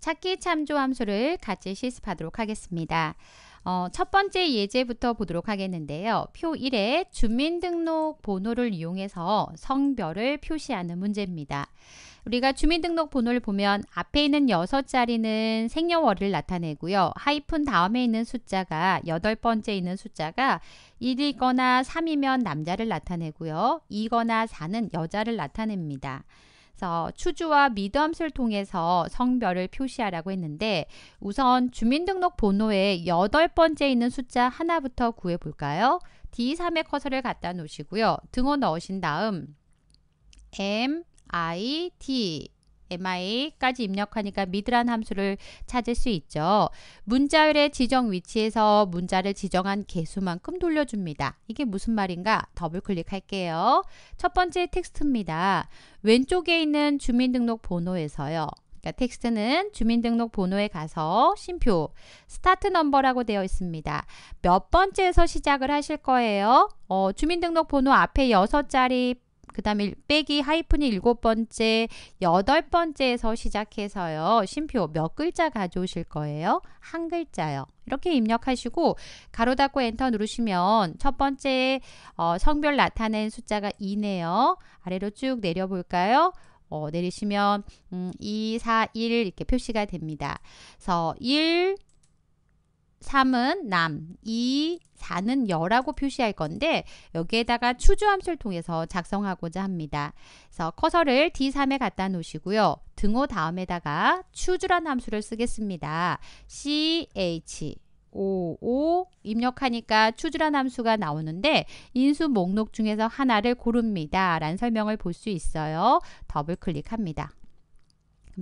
찾기 참조 함수를 같이 실습하도록 하겠습니다. 어, 첫 번째 예제부터 보도록 하겠는데요. 표 1에 주민등록 번호를 이용해서 성별을 표시하는 문제입니다. 우리가 주민등록 번호를 보면 앞에 있는 6 자리는 생년월일을 나타내고요. 하이픈 다음에 있는 숫자가 8 번째 있는 숫자가 1이거나 3이면 남자를 나타내고요. 2거나 4는 여자를 나타냅니다. 그 추주와 미덤을 통해서 성별을 표시하라고 했는데 우선 주민등록번호의 여덟 번째 있는 숫자 하나부터 구해볼까요? D3에 커서를 갖다 놓으시고요. 등호 넣으신 다음 M, I, D mi까지 입력하니까 미드란 함수를 찾을 수 있죠. 문자열의 지정 위치에서 문자를 지정한 개수만큼 돌려줍니다. 이게 무슨 말인가? 더블 클릭할게요. 첫 번째 텍스트입니다. 왼쪽에 있는 주민등록번호에서요. 그러니까 텍스트는 주민등록번호에 가서 심표 스타트 넘버라고 되어 있습니다. 몇 번째에서 시작을 하실 거예요? 어, 주민등록번호 앞에 6자리 그 다음에 빼기 하이픈이 일곱 번째, 여덟 번째에서 시작해서요. 쉼표 몇 글자 가져오실 거예요? 한 글자요. 이렇게 입력하시고 가로 닫고 엔터 누르시면 첫 번째 어, 성별 나타낸 숫자가 2네요. 아래로 쭉 내려볼까요? 어, 내리시면 음, 2, 4, 1 이렇게 표시가 됩니다. 그래서 1, 3은 남, 2, 4는 여라고 표시할 건데 여기에다가 추주함수를 통해서 작성하고자 합니다. 그래서 커서를 D3에 갖다 놓으시고요. 등호 다음에다가 추주란 함수를 쓰겠습니다. CH 55 입력하니까 추주란 함수가 나오는데 인수 목록 중에서 하나를 고릅니다. 라는 설명을 볼 수 있어요. 더블 클릭합니다.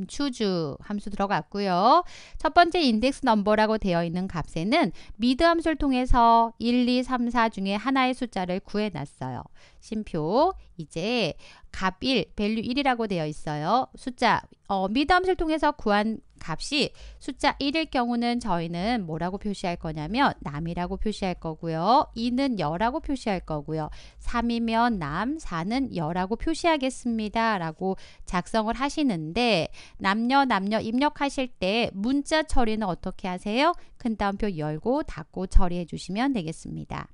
추주 함수 들어갔고요. 첫 번째 인덱스 넘버라고 되어 있는 값에는 미드 함수를 통해서 1, 2, 3, 4 중에 하나의 숫자를 구해놨어요. 심표 이제 값 1, 밸류 1이라고 되어 있어요. 숫자 어, 미드 함수를 통해서 구한 값이 숫자 1일 경우는 저희는 뭐라고 표시할 거냐면 남이라고 표시할 거고요. 2는 여라고 표시할 거고요. 3이면 남, 4는 여라고 표시하겠습니다. 라고 작성을 하시는데 남녀, 남녀 입력하실 때 문자 처리는 어떻게 하세요? 큰따옴표 열고 닫고 처리해 주시면 되겠습니다.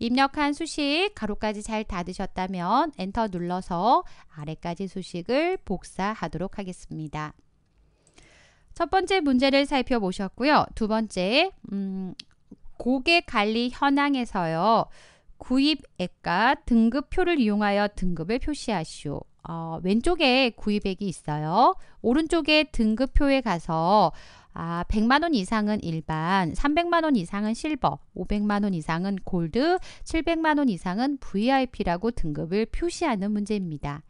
입력한 수식 가로까지 잘 닫으셨다면 엔터 눌러서 아래까지 수식을 복사하도록 하겠습니다. 첫 번째 문제를 살펴보셨고요. 두 번째, 음, 고객 관리 현황에서요. 구입액과 등급표를 이용하여 등급을 표시하시오. 어, 왼쪽에 구입액이 있어요. 오른쪽에 등급표에 가서 아, 100만원 이상은 일반, 300만원 이상은 실버, 500만원 이상은 골드, 700만원 이상은 VIP라고 등급을 표시하는 문제입니다.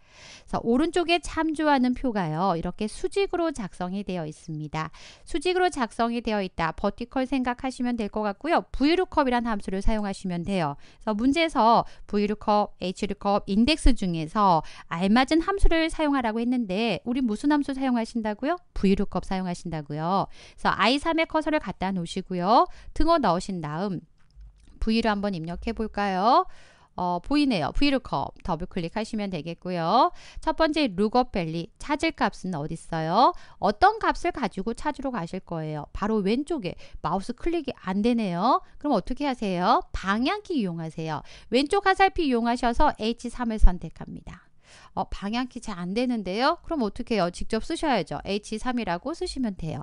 오른쪽에 참조하는 표가요. 이렇게 수직으로 작성이 되어 있습니다. 수직으로 작성이 되어 있다. 버티컬 생각하시면 될 것 같고요. VLOOKUP이란 함수를 사용하시면 돼요. 그래서 문제에서 VLOOKUP, HLOOKUP, 인덱스 중에서 알맞은 함수를 사용하라고 했는데 우리 무슨 함수 사용하신다고요? VLOOKUP 사용하신다고요. 그래서 I3에 커서를 갖다 놓으시고요. 등호 넣으신 다음 V를 한번 입력해 볼까요? 어, 보이네요. VLOOKUP 더블 클릭하시면 되겠고요. 첫 번째 l o 밸리 찾을 값은 어디 있어요? 어떤 값을 가지고 찾으러 가실 거예요? 바로 왼쪽에 마우스 클릭이 안 되네요. 그럼 어떻게 하세요? 방향키 이용하세요. 왼쪽 화살표 이용하셔서 H3을 선택합니다. 어, 방향키 잘 안 되는데요. 그럼 어떻게 해요? 직접 쓰셔야죠. H3이라고 쓰시면 돼요.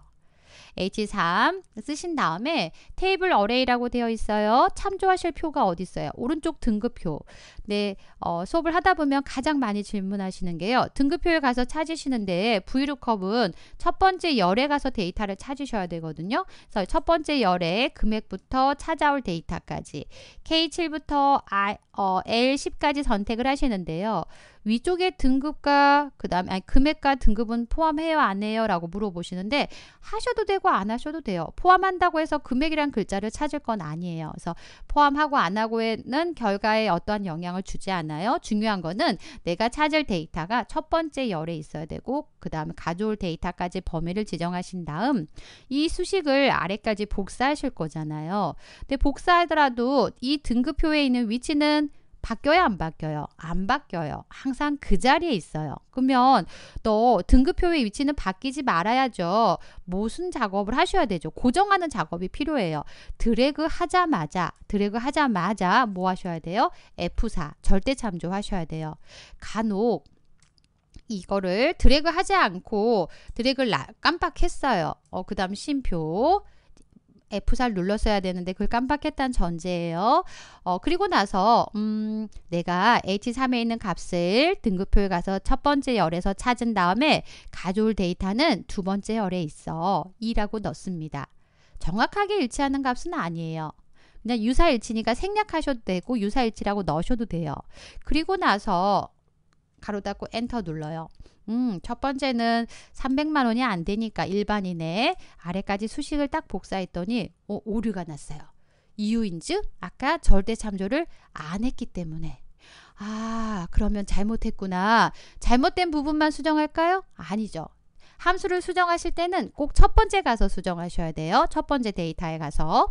H3 쓰신 다음에 테이블 어레이라고 되어 있어요. 참조하실 표가 어디 있어요? 오른쪽 등급표. 네, 어, 수업을 하다 보면 가장 많이 질문하시는 게요. 등급표에 가서 찾으시는데 v l o o 은첫 번째 열에 가서 데이터를 찾으셔야 되거든요. 그래서 첫 번째 열에 금액부터 찾아올 데이터까지 K7부터 I, 어, L10까지 선택을 하시는데요. 위쪽에 등급과 그 다음에 금액과 등급은 포함해요 안 해요 라고 물어보시는데 하셔도 되고 안 하셔도 돼요 포함한다고 해서 금액이란 글자를 찾을 건 아니에요 그래서 포함하고 안 하고는 결과에 어떠한 영향을 주지 않아요 중요한 거는 내가 찾을 데이터가 첫 번째 열에 있어야 되고 그 다음에 가져올 데이터까지 범위를 지정하신 다음 이 수식을 아래까지 복사하실 거잖아요 근데 복사하더라도 이 등급표에 있는 위치는 바뀌어요, 안 바뀌어요? 안 바뀌어요. 항상 그 자리에 있어요. 그러면 또 등급표의 위치는 바뀌지 말아야죠. 모순 작업을 하셔야 되죠. 고정하는 작업이 필요해요. 드래그 하자마자, 드래그 하자마자 뭐 하셔야 돼요? F4, 절대 참조 하셔야 돼요. 간혹 이거를 드래그 하지 않고 드래그를 깜빡했어요. 어, 그 다음 심표. f 4 눌렀어야 되는데 그걸 깜빡했다는 전제예요. 어, 그리고 나서 음, 내가 H3에 있는 값을 등급표에 가서 첫 번째 열에서 찾은 다음에 가져올 데이터는 두 번째 열에 있어. 2라고 넣습니다. 정확하게 일치하는 값은 아니에요. 그냥 유사일치니까 생략하셔도 되고 유사일치라고 넣으셔도 돼요. 그리고 나서 가로 닫고 엔터 눌러요. 음, 첫 번째는 300만 원이 안 되니까 일반인의 아래까지 수식을 딱 복사했더니 어, 오류가 났어요. 이유인즉 아까 절대 참조를 안 했기 때문에 아, 그러면 잘못했구나. 잘못된 부분만 수정할까요? 아니죠. 함수를 수정하실 때는 꼭 첫 번째 가서 수정하셔야 돼요. 첫 번째 데이터에 가서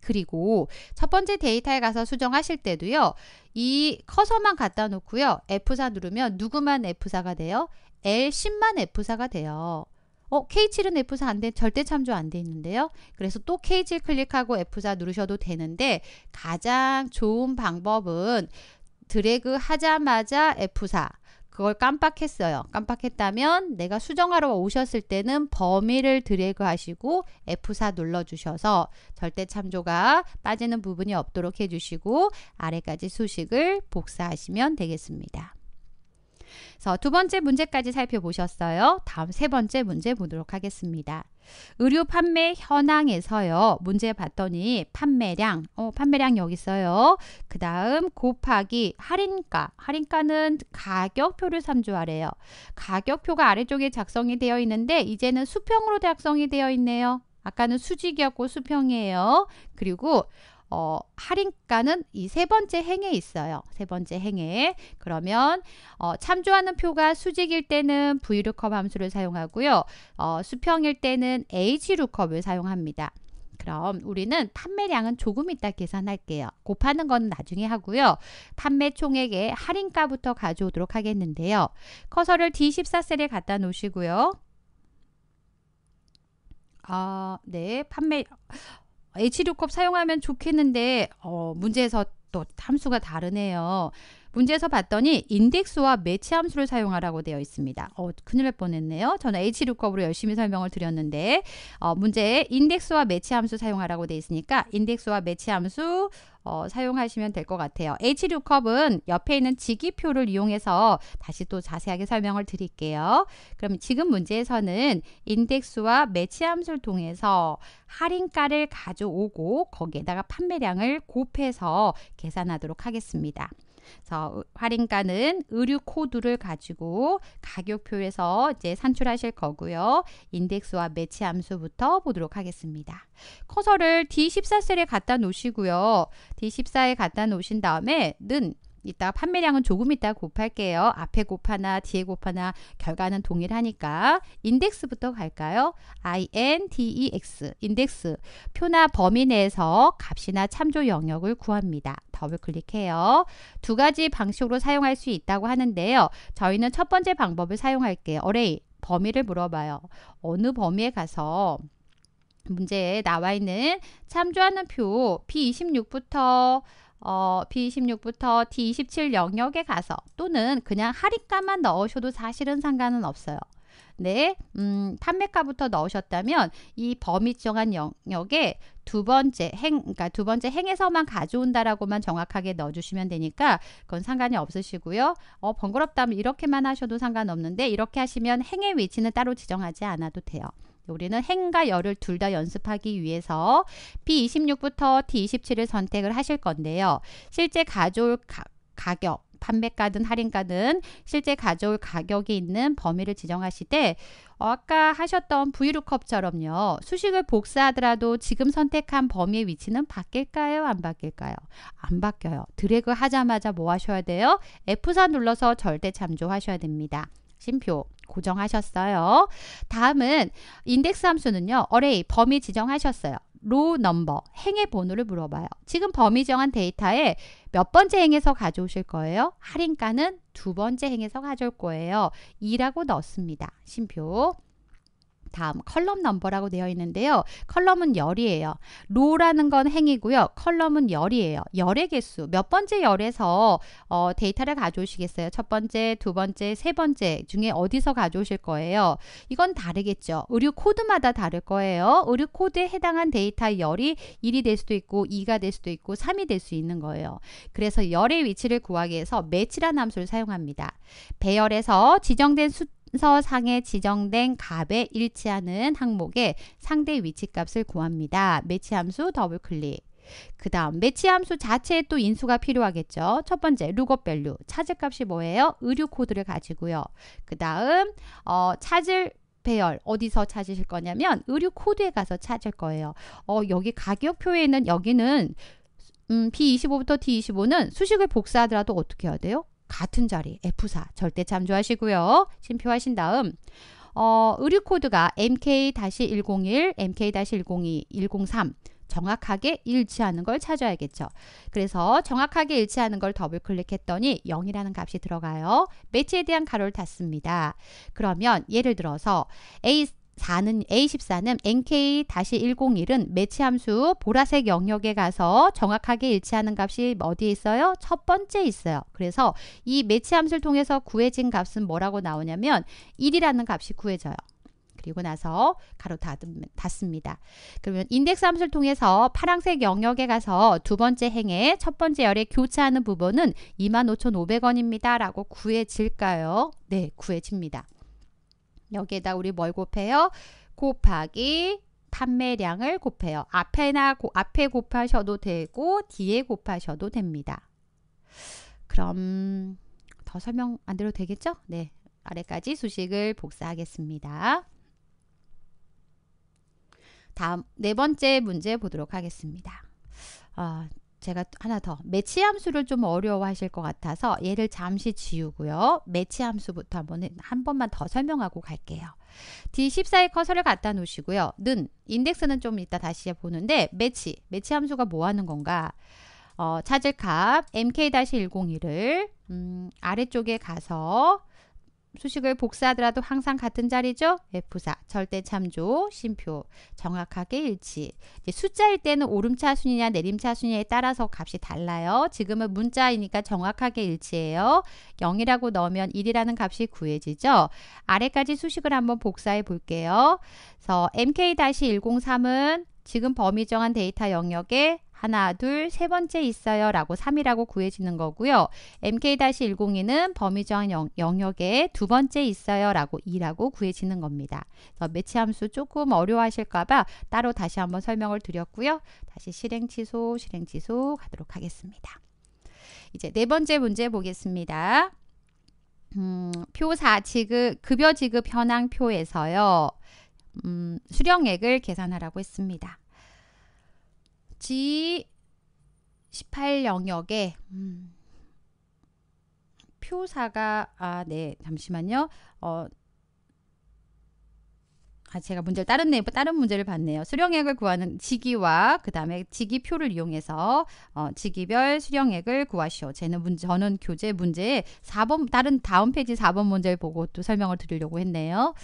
그리고 첫 번째 데이터에 가서 수정하실 때도요. 이 커서만 갖다 놓고요. F4 누르면 누구만 F4가 돼요? L10만 F4가 돼요. 어, K7은 F4 안 돼, 절대 참조 안 돼 있는데요. 그래서 또 K7 클릭하고 F4 누르셔도 되는데 가장 좋은 방법은 드래그 하자마자 F4 그걸 깜빡했어요. 깜빡했다면 내가 수정하러 오셨을 때는 범위를 드래그 하시고 F4 눌러주셔서 절대 참조가 빠지는 부분이 없도록 해주시고 아래까지 수식을 복사하시면 되겠습니다. 그래서 두 번째 문제까지 살펴보셨어요. 다음 세 번째 문제 보도록 하겠습니다. 의류 판매 현황에서요. 문제 봤더니 판매량, 어, 판매량 여기 있어요. 그 다음 곱하기 할인가, 할인가는 가격표를 삼조하래요 가격표가 아래쪽에 작성이 되어 있는데 이제는 수평으로 작성이 되어 있네요. 아까는 수직이었고 수평이에요. 그리고 어, 할인가는 이 세 번째 행에 있어요. 세 번째 행에. 그러면 어, 참조하는 표가 수직일 때는 v l o o 함수를 사용하고요. 어, 수평일 때는 h l o o k 을 사용합니다. 그럼 우리는 판매량은 조금 이따 계산할게요. 곱하는 건 나중에 하고요. 판매 총액의 할인가부터 가져오도록 하겠는데요. 커서를 D14셀에 갖다 놓으시고요. 아, 네, 판매... H6컵 사용하면 좋겠는데 어, 문제에서 또 함수가 다르네요. 문제에서 봤더니 인덱스와 매치 함수를 사용하라고 되어 있습니다. 어, 큰일 날 뻔했네요. 저는 H6컵으로 열심히 설명을 드렸는데 어, 문제에 인덱스와 매치 함수 사용하라고 되어 있으니까 인덱스와 매치 함수 어, 사용하시면 될 것 같아요. H6컵은 옆에 있는 지기표를 이용해서 다시 또 자세하게 설명을 드릴게요. 그럼 지금 문제에서는 인덱스와 매치함수를 통해서 할인가를 가져오고 거기에다가 판매량을 곱해서 계산하도록 하겠습니다. 그래서 할인가는 의류 코드를 가지고 가격표에서 이제 산출하실 거고요. 인덱스와 매치 함수부터 보도록 하겠습니다. 커서를 D14셀에 갖다 놓으시고요. D14에 갖다 놓으신 다음에 는 이따 판매량은 조금 이따 곱할게요. 앞에 곱하나 뒤에 곱하나 결과는 동일하니까 인덱스부터 갈까요? index 인덱스 표나 범위 내에서 값이나 참조 영역을 구합니다. 더블 클릭해요. 두 가지 방식으로 사용할 수 있다고 하는데요. 저희는 첫 번째 방법을 사용할게요. 어레이 범위를 물어봐요. 어느 범위에 가서 문제에 나와 있는 참조하는 표 P26부터 어, B26부터 D27 영역에 가서 또는 그냥 할인가만 넣으셔도 사실은 상관은 없어요. 네, 음, 판매가부터 넣으셨다면 이 범위 정한 영역에 두 번째 행, 그러니까 두 번째 행에서만 가져온다라고만 정확하게 넣어주시면 되니까 그건 상관이 없으시고요. 어, 번거롭다면 이렇게만 하셔도 상관없는데 이렇게 하시면 행의 위치는 따로 지정하지 않아도 돼요. 우리는 행과 열을 둘 다 연습하기 위해서 B26부터 D27을 선택을 하실 건데요. 실제 가져올 가, 가격 판매가든 할인가든 실제 가져올 가격이 있는 범위를 지정하실 때 아까 하셨던 브이룩컵처럼요. 수식을 복사하더라도 지금 선택한 범위의 위치는 바뀔까요? 안 바뀔까요? 안 바뀌어요. 드래그 하자마자 뭐 하셔야 돼요? F4 눌러서 절대 참조하셔야 됩니다. 심표 고정하셨어요. 다음은 인덱스 함수는요. 어레이 범위 지정하셨어요. 로 넘버 행의 번호를 물어봐요. 지금 범위 정한 데이터에 몇 번째 행에서 가져오실 거예요? 할인가는 두 번째 행에서 가져올 거예요. 2라고 넣습니다. 심표. 다음 컬럼 넘버라고 되어 있는데요. 컬럼은 열이에요. 로라는 건 행이고요. 컬럼은 열이에요. 열의 개수. 몇 번째 열에서 어, 데이터를 가져오시겠어요? 첫 번째, 두 번째, 세 번째 중에 어디서 가져오실 거예요? 이건 다르겠죠. 의류 코드마다 다를 거예요. 의류 코드에 해당한 데이터 열이 1이 될 수도 있고 2가 될 수도 있고 3이 될 수 있는 거예요. 그래서 열의 위치를 구하기 위해서 매치라는 함수를 사용합니다. 배열에서 지정된 숫자 순서상에 지정된 값에 일치하는 항목의 상대 위치값을 구합니다. 매치함수 더블클릭 그 다음 매치함수 자체에 또 인수가 필요하겠죠. 첫 번째 룩업 밸류 찾을 값이 뭐예요? 의류 코드를 가지고요. 그 다음 어, 찾을 배열 어디서 찾으실 거냐면 의류 코드에 가서 찾을 거예요. 어, 여기 가격표에는 여기는 음, B25부터 D25는 수식을 복사하더라도 어떻게 해야 돼요? 같은 자리 F4 절대 참조하시고요. 심표하신 다음 어, 의류 코드가 MK-101, MK-102, 103 정확하게 일치하는 걸 찾아야겠죠. 그래서 정확하게 일치하는 걸 더블 클릭했더니 0이라는 값이 들어가요. 매치에 대한 가로를 닫습니다. 그러면 예를 들어서 A, 4는 A14는 NK-101은 매치 함수 보라색 영역에 가서 정확하게 일치하는 값이 어디에 있어요? 첫 번째 있어요. 그래서 이 매치 함수를 통해서 구해진 값은 뭐라고 나오냐면 1이라는 값이 구해져요. 그리고 나서 가로 닫습니다. 그러면 인덱스 함수를 통해서 파란색 영역에 가서 두 번째 행에 첫 번째 열에 교차하는 부분은 25,500원입니다. 라고 구해질까요? 네, 구해집니다. 여기에다 우리 뭘 곱해요? 곱하기 판매량을 곱해요. 앞에나 고, 앞에 곱하셔도 되고 뒤에 곱하셔도 됩니다. 그럼 더 설명 안 드려도 되겠죠? 네, 아래까지 수식을 복사하겠습니다. 다음 네 번째 문제 보도록 하겠습니다. 어, 제가 하나 더 매치 함수를 좀 어려워하실 것 같아서 얘를 잠시 지우고요. 매치 함수부터 한번 한 번만 더 설명하고 갈게요. D14에 커서를 갖다 놓으시고요. 는 인덱스는 좀 이따 다시 보는데 매치 매치 함수가 뭐 하는 건가? 어, 찾을 값 mk-101을 음, 아래쪽에 가서 수식을 복사하더라도 항상 같은 자리죠. F4 예, 절대 참조 심표 정확하게 일치. 숫자일 때는 오름차순이냐 내림차순이냐에 따라서 값이 달라요. 지금은 문자이니까 정확하게 일치해요. 0이라고 넣으면 1이라는 값이 구해지죠. 아래까지 수식을 한번 복사해 볼게요. 그래서 mk-103은 지금 범위 정한 데이터 영역에 하나, 둘, 세 번째 있어요 라고 3이라고 구해지는 거고요. MK-102는 범위 정한 영역에 두 번째 있어요 라고 2라고 구해지는 겁니다. 매치 함수 조금 어려워하실까 봐 따로 다시 한번 설명을 드렸고요. 다시 실행 취소, 실행 취소 가도록 하겠습니다. 이제 네 번째 문제 보겠습니다. 음, 표사 지급 급여 지급 현황 표에서요. 음, 수령액을 계산하라고 했습니다. 나머지 18영역에 음, 표사가 아 네 잠시만요. 어, 아 제가 문제를 다른 네 다른 문제를 봤네요. 수령액을 구하는 지기와그 다음에 지기표를 이용해서 어, 지기별 수령액을 구하시오. 쟤는 문, 제 저는 교재 문제 4번 다른 다음 페이지 4번 문제를 보고 또 설명을 드리려고 했네요.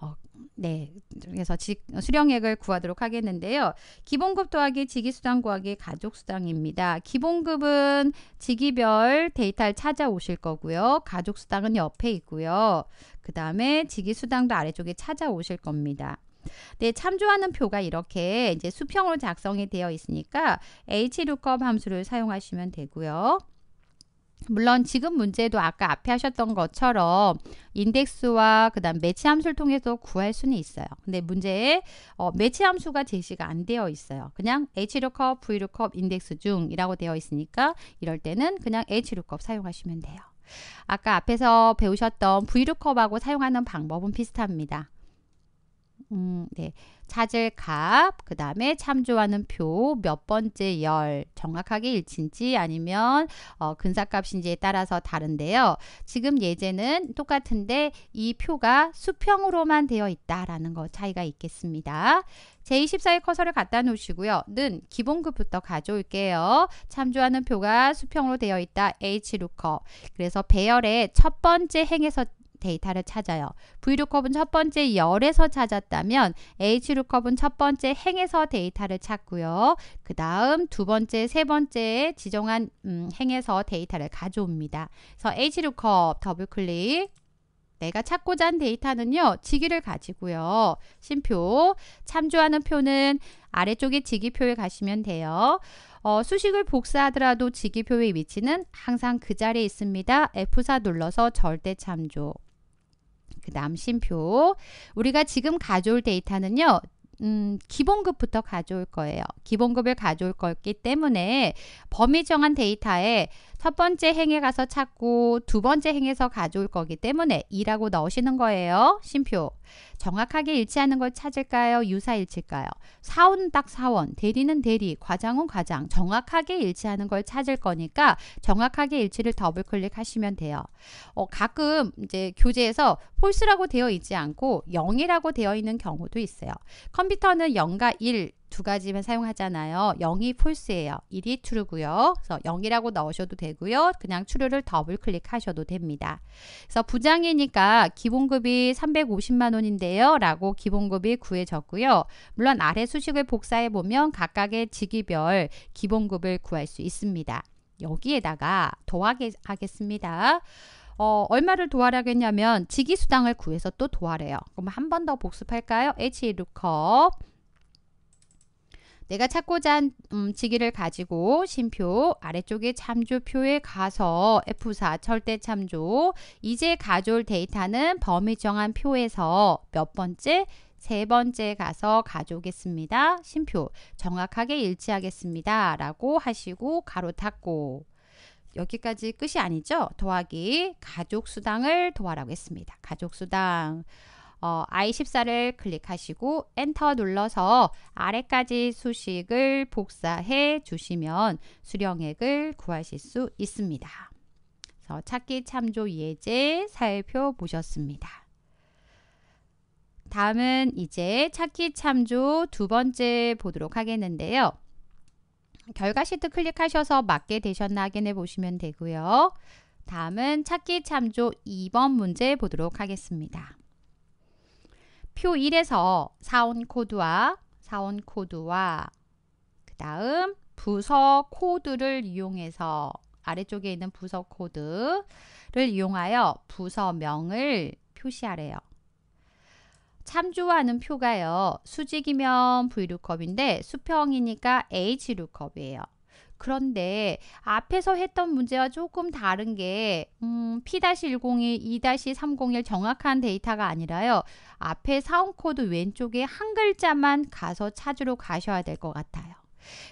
어, 네, 그래서 지, 수령액을 구하도록 하겠는데요. 기본급 더하기 직위수당 구하기 가족수당입니다. 기본급은 직위별 데이터를 찾아오실 거고요. 가족수당은 옆에 있고요. 그 다음에 직위수당도 아래쪽에 찾아오실 겁니다. 네, 참조하는 표가 이렇게 이제 수평으로 작성이 되어 있으니까 h l o o k u p 함수를 사용하시면 되고요. 물론 지금 문제도 아까 앞에 하셨던 것처럼 인덱스와 그 다음 매치 함수를 통해서 구할 수는 있어요. 근데 문제에 어, 매치 함수가 제시가 안 되어 있어요. 그냥 HLOOKUP, v l o 인덱스 중이라고 되어 있으니까 이럴 때는 그냥 h l o o k 사용하시면 돼요. 아까 앞에서 배우셨던 v l o o 하고 사용하는 방법은 비슷합니다. 음, 네. 찾을 값, 그 다음에 참조하는 표, 몇 번째 열, 정확하게 일치인지 아니면 어, 근사값인지에 따라서 다른데요. 지금 예제는 똑같은데 이 표가 수평으로만 되어 있다라는 거 차이가 있겠습니다. 제24의 커서를 갖다 놓으시고요. 는 기본급부터 가져올게요. 참조하는 표가 수평으로 되어 있다. H루커. 그래서 배열의 첫 번째 행에서 데이터를 찾아요. VLOOKUP은 첫 번째 열에서 찾았다면 HLOOKUP은 첫 번째 행에서 데이터를 찾고요. 그 다음 두 번째, 세 번째 지정한 음, 행에서 데이터를 가져옵니다. 그래서 HLOOKUP 더블클릭 내가 찾고자 한 데이터는요. 지기를 가지고요. 심표 참조하는 표는 아래쪽에 지기표에 가시면 돼요. 어, 수식을 복사하더라도 지기표의 위치는 항상 그 자리에 있습니다. F4 눌러서 절대 참조 그남음 심표. 우리가 지금 가져올 데이터는요. 음, 기본급부터 가져올 거예요. 기본급을 가져올 거기 때문에 범위 정한 데이터에 첫 번째 행에 가서 찾고 두 번째 행에서 가져올 거기 때문에 이라고 넣으시는 거예요. 심표. 정확하게 일치하는 걸 찾을까요? 유사일치일까요? 사원 딱 사원, 대리는 대리, 과장은 과장. 정확하게 일치하는 걸 찾을 거니까 정확하게 일치를 더블 클릭하시면 돼요. 어, 가끔 이제 교재에서 폴스라고 되어 있지 않고 영이라고 되어 있는 경우도 있어요. 컴퓨터 컴퓨터는 0과 1, 두 가지만 사용하잖아요. 0이 false예요. 1이 true고요. 그래서 0이라고 넣으셔도 되고요. 그냥 true를 더블 클릭하셔도 됩니다. 그래서 부장이니까 기본급이 350만 원인데요. 라고 기본급이 구해졌고요. 물론 아래 수식을 복사해 보면 각각의 직위별 기본급을 구할 수 있습니다. 여기에다가 더하겠습니다. 어, 얼마를 도와라겠냐면지기수당을 구해서 또도와래요 그럼 한 번 더 복습할까요? h l o 내가 찾고자 한 음, 직위를 가지고 심표 아래쪽에 참조표에 가서 F4 절대 참조 이제 가져올 데이터는 범위 정한 표에서 몇 번째 세 번째 가서 가져오겠습니다. 심표 정확하게 일치하겠습니다. 라고 하시고 가로 닫고 여기까지 끝이 아니죠. 더하기 가족 수당을 도하라고 했습니다. 가족 수당. 어, I14를 클릭하시고 엔터 눌러서 아래까지 수식을 복사해 주시면 수령액을 구하실 수 있습니다. 그래서 찾기 참조 예제 살펴보셨습니다. 다음은 이제 찾기 참조 두 번째 보도록 하겠는데요. 결과 시트 클릭하셔서 맞게 되셨나 확인해 보시면 되고요. 다음은 찾기 참조 2번 문제 보도록 하겠습니다. 표 1에서 사원 코드와 사원 코드와 그 다음 부서 코드를 이용해서 아래쪽에 있는 부서 코드를 이용하여 부서명을 표시하래요. 참조하는 표가요. 수직이면 VLOOKUP인데 수평이니까 HLOOKUP이에요. 그런데 앞에서 했던 문제와 조금 다른 게 음, P-101, 2-301 정확한 데이터가 아니라요. 앞에 사운 코드 왼쪽에 한 글자만 가서 찾으러 가셔야 될 것 같아요.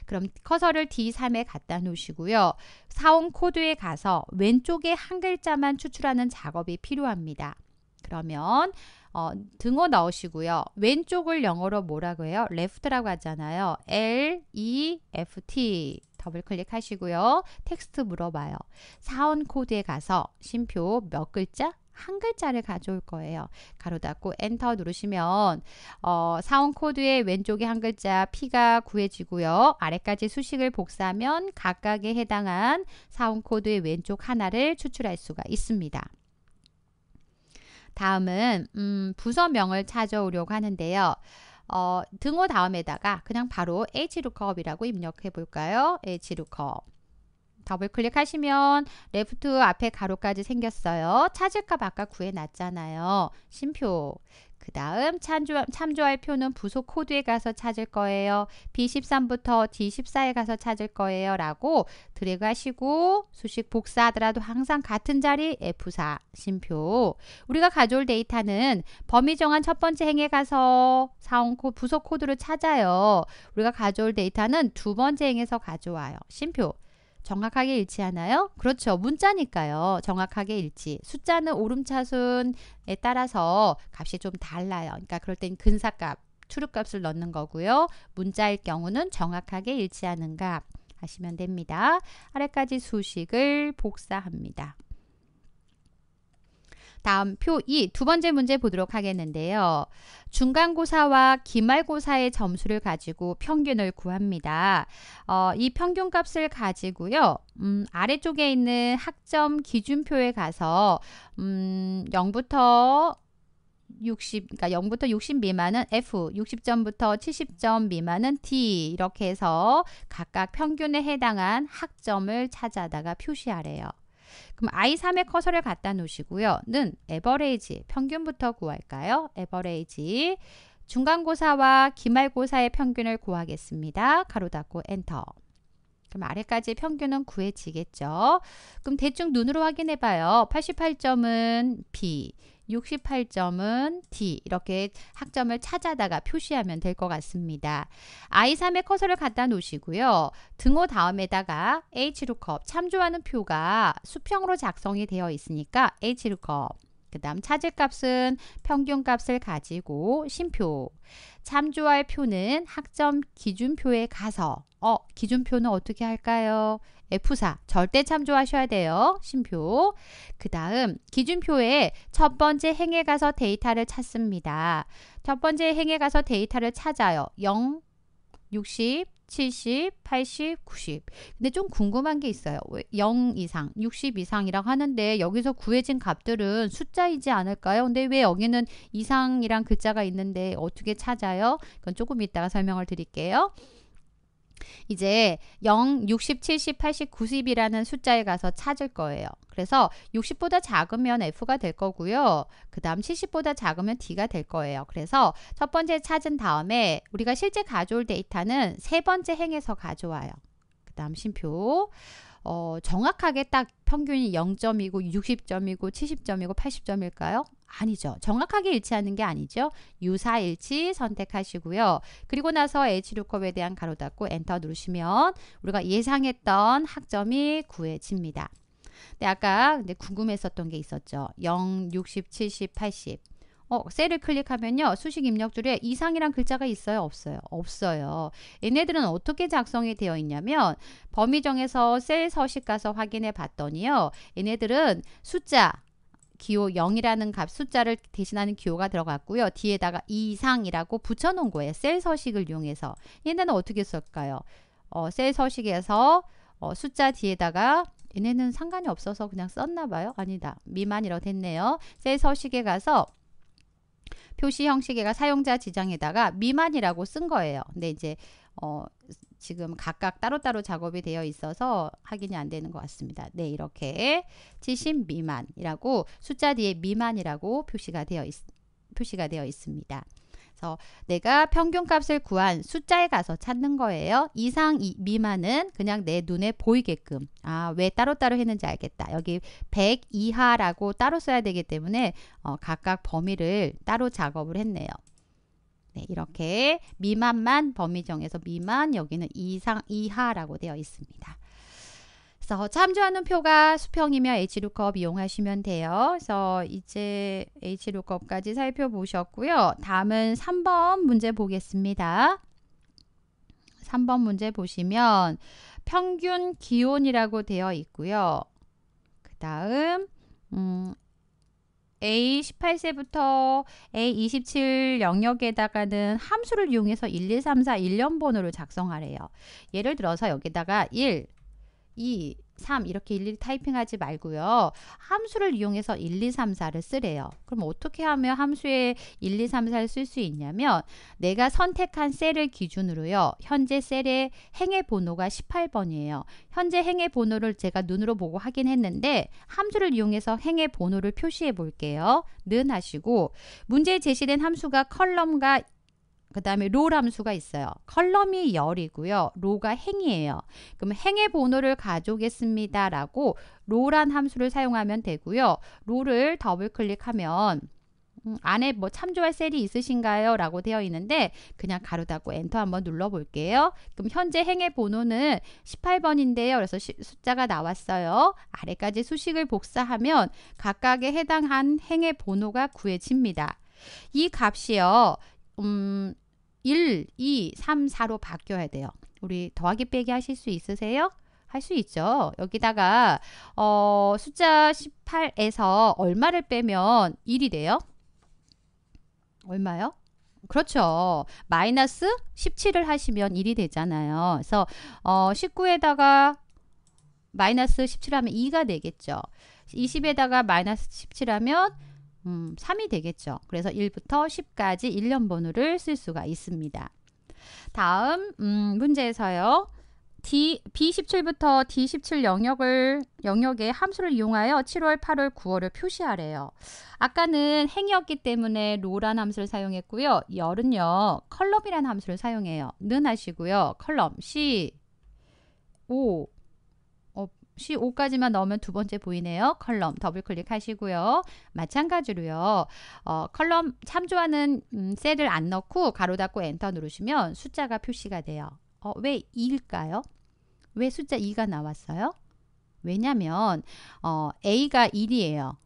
그럼 커서를 D3에 갖다 놓으시고요. 사온 코드에 가서 왼쪽에 한 글자만 추출하는 작업이 필요합니다. 그러면 어, 등호 넣으시고요. 왼쪽을 영어로 뭐라고 해요? left라고 하잖아요. L, E, F, T. 더블 클릭하시고요. 텍스트 물어봐요. 사원 코드에 가서 심표 몇 글자? 한 글자를 가져올 거예요. 가로 닫고 엔터 누르시면 어, 사원 코드의 왼쪽에 한 글자 P가 구해지고요. 아래까지 수식을 복사하면 각각에 해당한 사원 코드의 왼쪽 하나를 추출할 수가 있습니다. 다음은 음, 부서명을 찾아오려고 하는데요. 어, 등호 다음에다가 그냥 바로 h l o o k u p 이라고 입력해 볼까요? hlookup. 더블 클릭하시면 레프트 앞에 가로까지 생겼어요. 찾을값 아까 구해놨잖아요. 심표. 그 다음 참조, 할 표는 부속 코드에 가서 찾을 거예요. B13부터 D14에 가서 찾을 거예요. 라고 드래그 하시고 수식 복사하더라도 항상 같은 자리 F4 심표 우리가 가져올 데이터는 범위 정한 첫 번째 행에 가서 사온 코, 부속 코드로 찾아요. 우리가 가져올 데이터는 두 번째 행에서 가져와요. 심표 정확하게 일치하나요? 그렇죠. 문자니까요. 정확하게 일치. 숫자는 오름차순에 따라서 값이 좀 달라요. 그러니까 그럴 땐 근사값, 출입값을 넣는 거고요. 문자일 경우는 정확하게 일치하는 값 하시면 됩니다. 아래까지 수식을 복사합니다. 다음 표 2, 두 번째 문제 보도록 하겠는데요. 중간고사와 기말고사의 점수를 가지고 평균을 구합니다. 어, 이 평균값을 가지고요. 음, 아래쪽에 있는 학점 기준표에 가서 음, 0부터 60, 그러니까 0부터 60 미만은 F, 60점부터 70점 미만은 D 이렇게 해서 각각 평균에 해당한 학점을 찾아다가 표시하래요. 그럼 I3의 커서를 갖다 놓으시고요. 는 에버레이지 평균부터 구할까요? 에버레이지 중간고사와 기말고사의 평균을 구하겠습니다. 가로 닫고 엔터. 그럼 아래까지 평균은 구해지겠죠. 그럼 대충 눈으로 확인해 봐요. 88점은 B, 68점은 D 이렇게 학점을 찾아다가 표시하면 될 것 같습니다. I3에 커서를 갖다 놓으시고요. 등호 다음에다가 H루컵 참조하는 표가 수평으로 작성이 되어 있으니까 H루컵 그 다음 차질값은 평균값을 가지고 심표 참조할 표는 학점 기준표에 가서 어 기준표는 어떻게 할까요? F4 절대 참조하셔야 돼요. 심표. 그 다음 기준표에 첫 번째 행에 가서 데이터를 찾습니다. 첫 번째 행에 가서 데이터를 찾아요. 0, 60, 70, 80, 90. 근데 좀 궁금한 게 있어요. 0 이상, 60 이상이라고 하는데 여기서 구해진 값들은 숫자이지 않을까요? 근데 왜 여기는 이상이란 글자가 있는데 어떻게 찾아요? 그건 조금 이따가 설명을 드릴게요. 이제 0, 60, 70, 80, 90이라는 숫자에 가서 찾을 거예요. 그래서 60보다 작으면 F가 될 거고요. 그 다음 70보다 작으면 D가 될 거예요. 그래서 첫 번째 찾은 다음에 우리가 실제 가져올 데이터는 세 번째 행에서 가져와요. 그 다음 심표 어, 정확하게 딱 평균이 0점이고 60점이고 70점이고 80점일까요? 아니죠. 정확하게 일치하는 게 아니죠. 유사일치 선택하시고요. 그리고 나서 H루컵에 대한 가로 닫고 엔터 누르시면 우리가 예상했던 학점이 구해집니다. 네, 아까 근데 궁금했었던 게 있었죠. 0, 60, 70, 80. 어, 셀을 클릭하면요. 수식 입력 줄에 이상이란 글자가 있어요? 없어요? 없어요. 얘네들은 어떻게 작성이 되어 있냐면 범위 정에서셀 서식 가서 확인해 봤더니요. 얘네들은 숫자 기호 0이라는 값 숫자를 대신하는 기호가 들어갔고요. 뒤에다가 이상이라고 붙여놓은 거예요. 셀 서식을 이용해서. 얘네는 어떻게 쓸까요? 어, 셀 서식에서 어, 숫자 뒤에다가 얘네는 상관이 없어서 그냥 썼나 봐요. 아니다. 미만이라고 됐네요. 셀 서식에 가서 표시 형식에가 사용자 지정에다가 미만이라고 쓴 거예요. 근데 이제 어, 지금 각각 따로따로 작업이 되어 있어서 확인이 안 되는 것 같습니다. 네, 이렇게 70 미만이라고 숫자 뒤에 미만이라고 표시가 되어 있, 표시가 되어 있습니다. 그래서 내가 평균값을 구한 숫자에 가서 찾는 거예요. 이상 이, 미만은 그냥 내 눈에 보이게끔 아왜 따로따로 했는지 알겠다. 여기 100 이하라고 따로 써야 되기 때문에 어, 각각 범위를 따로 작업을 했네요. 네, 이렇게 미만만 범위 정해서 미만 여기는 이상 이하라고 되어 있습니다. 그래서 참조하는 표가 수평이며 h l o 이용하시면 돼요. 그래서 이제 h l o 까지 살펴보셨고요. 다음은 3번 문제 보겠습니다. 3번 문제 보시면 평균 기온이라고 되어 있고요. 그 다음 음, A18세부터 A27 영역에다가는 함수를 이용해서 1, 2, 3, 4 1년번호를 작성하래요. 예를 들어서 여기다가 1, 2, 3 이렇게 일일이 타이핑하지 말고요. 함수를 이용해서 1, 2, 3, 4를 쓰래요. 그럼 어떻게 하면 함수에 1, 2, 3, 4를 쓸 수 있냐면 내가 선택한 셀을 기준으로요. 현재 셀의 행의 번호가 18번이에요. 현재 행의 번호를 제가 눈으로 보고 확인했는데 함수를 이용해서 행의 번호를 표시해 볼게요. 는 하시고 문제에 제시된 함수가 컬럼과 그 다음에 로함수가 있어요. 컬럼이 열이고요. 로가 행이에요. 그럼 행의 번호를 가져오겠습니다. 라고 로란 함수를 사용하면 되고요. 로를 더블 클릭하면 음, 안에 뭐 참조할 셀이 있으신가요? 라고 되어 있는데 그냥 가로 닫고 엔터 한번 눌러 볼게요. 그럼 현재 행의 번호는 18번인데요. 그래서 시, 숫자가 나왔어요. 아래까지 수식을 복사하면 각각에 해당한 행의 번호가 구해집니다. 이 값이요. 음, 1, 2, 3, 4로 바뀌어야 돼요. 우리 더하기 빼기 하실 수 있으세요? 할 수 있죠. 여기다가 어, 숫자 18에서 얼마를 빼면 1이 돼요? 얼마요? 그렇죠. 마이너스 17을 하시면 1이 되잖아요. 그래서 어, 19에다가 마이너스 17 하면 2가 되겠죠. 20에다가 마이너스 17 하면 음, 3이 되겠죠. 그래서 1부터 10까지 1년 번호를 쓸 수가 있습니다. 다음 음, 문제에서요. D, B17부터 D17 영역을, 영역의 함수를 이용하여 7월, 8월, 9월을 표시하래요. 아까는 행이었기 때문에 롤란 함수를 사용했고요. 열은요, 컬럼이라는 함수를 사용해요. 는 하시고요. 컬럼 C, O, 15까지만 넣으면 두 번째 보이네요. 컬럼 더블 클릭하시고요. 마찬가지로요. 어, 컬럼 참조하는 음, 셀을 안 넣고 가로 닫고 엔터 누르시면 숫자가 표시가 돼요. 어, 왜 2일까요? 왜 숫자 2가 나왔어요? 왜냐면 어, A가 1이에요.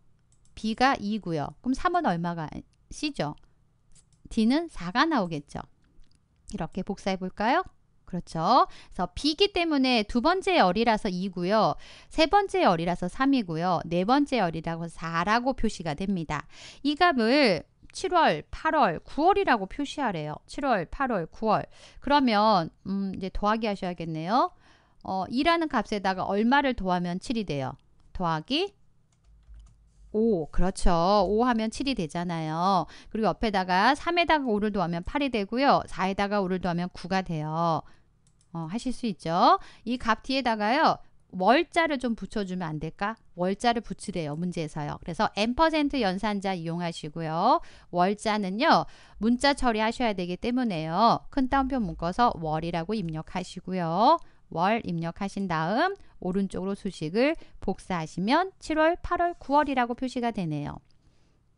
B가 2고요. 그럼 3은 얼마가 C죠? D는 4가 나오겠죠. 이렇게 복사해 볼까요? 그렇죠. 그래서 b 기 때문에 두 번째 열이라서 2고요. 세 번째 열이라서 3이고요. 네 번째 열이라고 4라고 표시가 됩니다. 이 값을 7월, 8월, 9월이라고 표시하래요. 7월, 8월, 9월. 그러면 음, 이제 더하기 하셔야겠네요. 어, 2라는 값에다가 얼마를 더하면 7이 돼요? 더하기 5. 그렇죠. 5 하면 7이 되잖아요. 그리고 옆에다가 3에다가 5를 더하면 8이 되고요. 4에다가 5를 더하면 9가 돼요. 어, 하실 수 있죠. 이 값 뒤에다가요. 월자를 좀 붙여주면 안 될까? 월자를 붙이래요. 문제에서요. 그래서 n% 연산자 이용하시고요. 월자는요. 문자 처리하셔야 되기 때문에요. 큰 따옴표 묶어서 월이라고 입력하시고요. 월 입력하신 다음 오른쪽으로 수식을 복사하시면 7월, 8월, 9월이라고 표시가 되네요.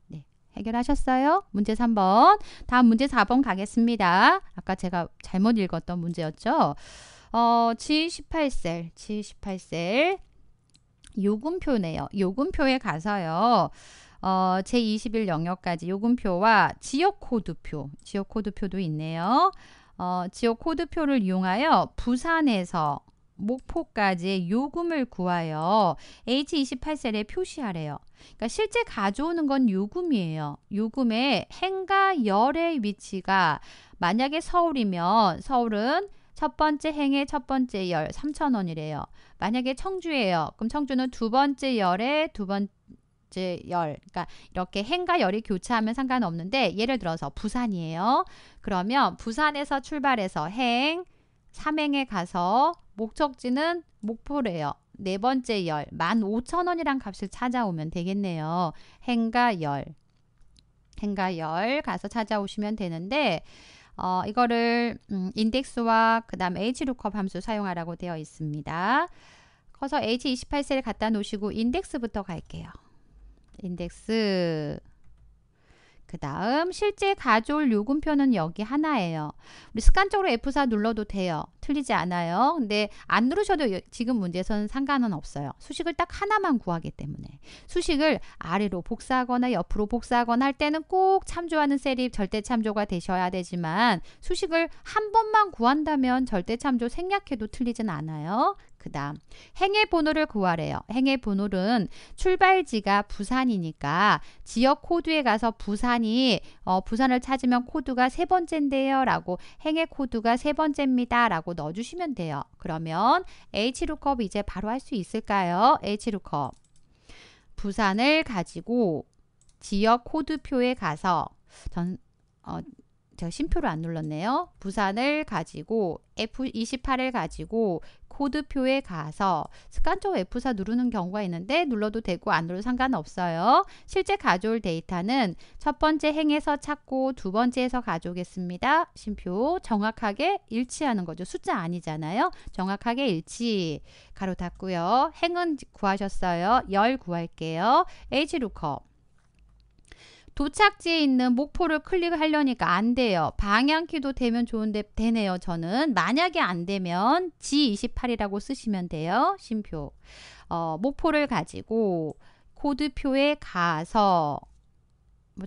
네, 해결하셨어요? 문제 3번. 다음 문제 4번 가겠습니다. 아까 제가 잘못 읽었던 문제였죠? 어, G18셀, G18셀 요금표네요. 요금표에 가서요. 어, 제21 영역까지 요금표와 지역 코드표, 지역 코드표도 있네요. 어, 지역 코드표를 이용하여 부산에서 목포까지의 요금을 구하여 H28셀에 표시하래요. 그러니까 실제 가져오는 건 요금이에요. 요금의 행과 열의 위치가 만약에 서울이면 서울은 첫 번째 행의 첫 번째 열 3,000원이래요. 만약에 청주예요. 그럼 청주는 두 번째 열의두 번, 째즉 열. 그러니까 이렇게 행과 열이 교차하면 상관없는데 예를 들어서 부산이에요. 그러면 부산에서 출발해서 행, 삼행에 가서 목적지는 목포래요. 네 번째 열, 만 오천 원이란 값을 찾아오면 되겠네요. 행과 열. 행과 열 가서 찾아오시면 되는데 어, 이거를 음, 인덱스와 그 다음 HLOOKUP 함수 사용하라고 되어 있습니다. 커서 H28셀 갖다 놓으시고 인덱스부터 갈게요. 인덱스 그 다음 실제 가져올 요금표는 여기 하나예요. 우리 습관적으로 F4 눌러도 돼요. 틀리지 않아요. 근데 안 누르셔도 지금 문제에서는 상관은 없어요. 수식을 딱 하나만 구하기 때문에 수식을 아래로 복사하거나 옆으로 복사하거나 할 때는 꼭 참조하는 셀이 절대 참조가 되셔야 되지만 수식을 한 번만 구한다면 절대 참조 생략해도 틀리진 않아요. 그다음 행의 번호를 구하래요. 행의 번호는 출발지가 부산이니까 지역 코드에 가서 부산이 어, 부산을 찾으면 코드가 세 번째인데요라고 행의 코드가 세 번째입니다라고 넣어주시면 돼요. 그러면 h l o 이제 바로 할 수 있을까요? h l o 부산을 가지고 지역 코드표에 가서 전 어, 제가 심표를 안 눌렀네요. 부산을 가지고 F28을 가지고 코드표에 가서 습관적으로 F4 누르는 경우가 있는데 눌러도 되고 안 눌러도 상관없어요. 실제 가져올 데이터는 첫 번째 행에서 찾고 두 번째에서 가져오겠습니다. 심표 정확하게 일치하는 거죠. 숫자 아니잖아요. 정확하게 일치 가로 닫고요. 행은 구하셨어요. 열 구할게요. h l o o k 도착지에 있는 목포를 클릭하려니까 안 돼요. 방향키도 되면 좋은데 되네요. 저는 만약에 안 되면 G28이라고 쓰시면 돼요. 심표. 어, 목포를 가지고 코드표에 가서 뭐,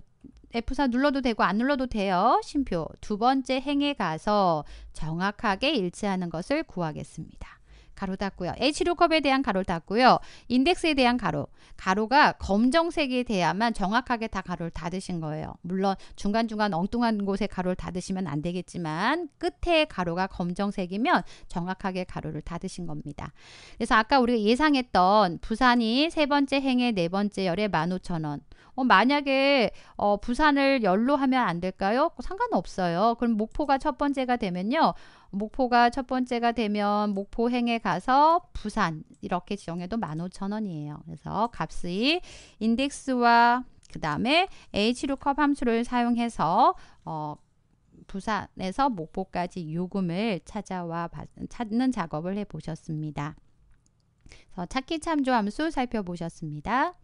F4 눌러도 되고 안 눌러도 돼요. 심표. 두 번째 행에 가서 정확하게 일치하는 것을 구하겠습니다. 가로 닫고요. H6컵에 대한 가로 닫고요. 인덱스에 대한 가로. 가로가 검정색에 대야만 정확하게 다 가로를 닫으신 거예요. 물론 중간중간 엉뚱한 곳에 가로를 닫으시면 안 되겠지만 끝에 가로가 검정색이면 정확하게 가로를 닫으신 겁니다. 그래서 아까 우리가 예상했던 부산이 세 번째 행의 네 번째 열에 15,000원 어, 만약에 어, 부산을 열로 하면 안 될까요? 상관없어요. 그럼 목포가 첫 번째가 되면요. 목포가 첫 번째가 되면 목포행에 가서 부산 이렇게 지정해도 만 오천 원이에요 그래서 값의 인덱스와 그 다음에 H루컵 함수를 사용해서 어, 부산에서 목포까지 요금을 찾아와 찾는 작업을 해 보셨습니다. 그래서 찾기 참조 함수 살펴보셨습니다.